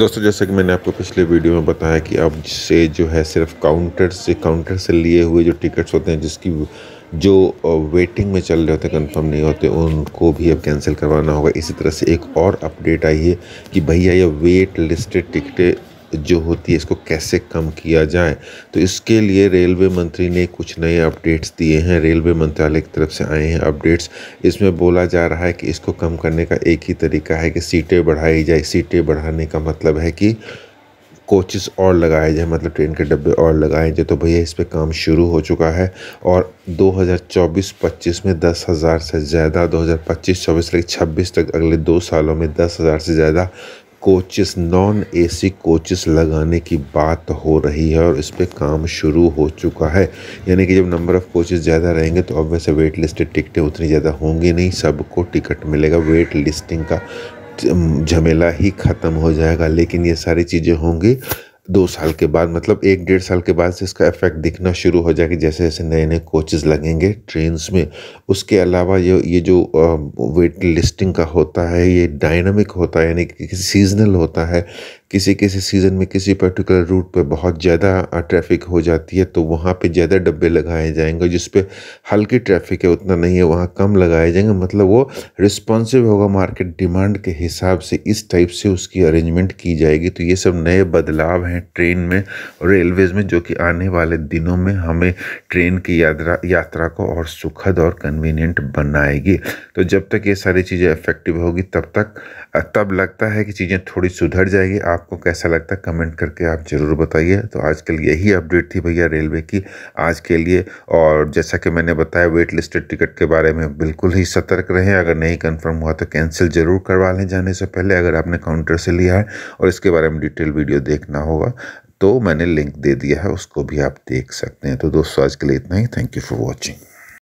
दोस्तों जैसा कि मैंने आपको पिछले वीडियो में बताया कि अब से जो है सिर्फ काउंटर से काउंटर से लिए हुए जो टिकट्स होते हैं जिसकी जो वेटिंग में चल रहे होते कंफर्म नहीं होते उनको भी अब कैंसिल करवाना होगा इसी तरह से एक और अपडेट आई है कि भैया ये वेट लिस्टेड टिकटें जो होती है इसको कैसे कम किया जाए तो इसके लिए रेलवे मंत्री ने कुछ नए अपडेट्स दिए हैं रेलवे मंत्रालय की तरफ से आए हैं अपडेट्स इसमें बोला जा रहा है कि इसको कम करने का एक ही तरीका है कि सीटें बढ़ाई जाए सीटें बढ़ाने का मतलब है कि कोचेस और लगाए जाए मतलब ट्रेन के डब्बे और लगाए जाए तो भैया इस पर काम शुरू हो चुका है और 2024-25 में दस हज़ार से ज़्यादा 2025-26 हज़ार पच्चीस तक अगले दो सालों में दस हज़ार से ज़्यादा कोचेस नॉन एसी कोचेस लगाने की बात हो रही है और इस पर काम शुरू हो चुका है यानी कि जब नंबर ऑफ़ कोचेस ज़्यादा रहेंगे तो ऑब्वियस वेट लिस्टेड टिकटें उतनी ज़्यादा होंगी नहीं सबको टिकट मिलेगा वेट लिस्टिंग का झमेला ही ख़त्म हो जाएगा लेकिन ये सारी चीज़ें होंगी दो साल के बाद मतलब एक डेढ़ साल के बाद से इसका इफेक्ट दिखना शुरू हो जाएगा जैसे जैसे नए नए कोचेज़ लगेंगे ट्रेन्स में उसके अलावा ये ये जो वेट लिस्टिंग का होता है ये डायनामिक होता है यानी कि सीजनल होता है किसी किसी सीज़न में किसी पर्टिकुलर रूट पर बहुत ज़्यादा ट्रैफिक हो जाती है तो वहाँ पे ज़्यादा डब्बे लगाए जाएंगे जिस पर हल्की ट्रैफिक है उतना नहीं है वहाँ कम लगाए जाएंगे मतलब वो रिस्पॉन्सिव होगा मार्केट डिमांड के हिसाब से इस टाइप से उसकी अरेंजमेंट की जाएगी तो ये सब नए बदलाव हैं ट्रेन में रेलवेज़ में जो कि आने वाले दिनों में हमें ट्रेन की यात्रा यात्रा को और सुखद और कन्वीनियंट बनाएगी तो जब तक ये सारी चीज़ें इफेक्टिव होगी तब तक तब लगता है कि चीज़ें थोड़ी सुधर जाएगी आप आपको कैसा लगता है कमेंट करके आप ज़रूर बताइए तो आज के लिए यही अपडेट थी भैया रेलवे की आज के लिए और जैसा कि मैंने बताया वेट लिस्टेड टिकट के बारे में बिल्कुल ही सतर्क रहें अगर नहीं कन्फर्म हुआ तो कैंसिल ज़रूर करवा लें जाने से पहले अगर आपने काउंटर से लिया है और इसके बारे में डिटेल वीडियो देखना होगा तो मैंने लिंक दे दिया है उसको भी आप देख सकते हैं तो दोस्तों आज के लिए इतना ही थैंक यू फॉर वॉचिंग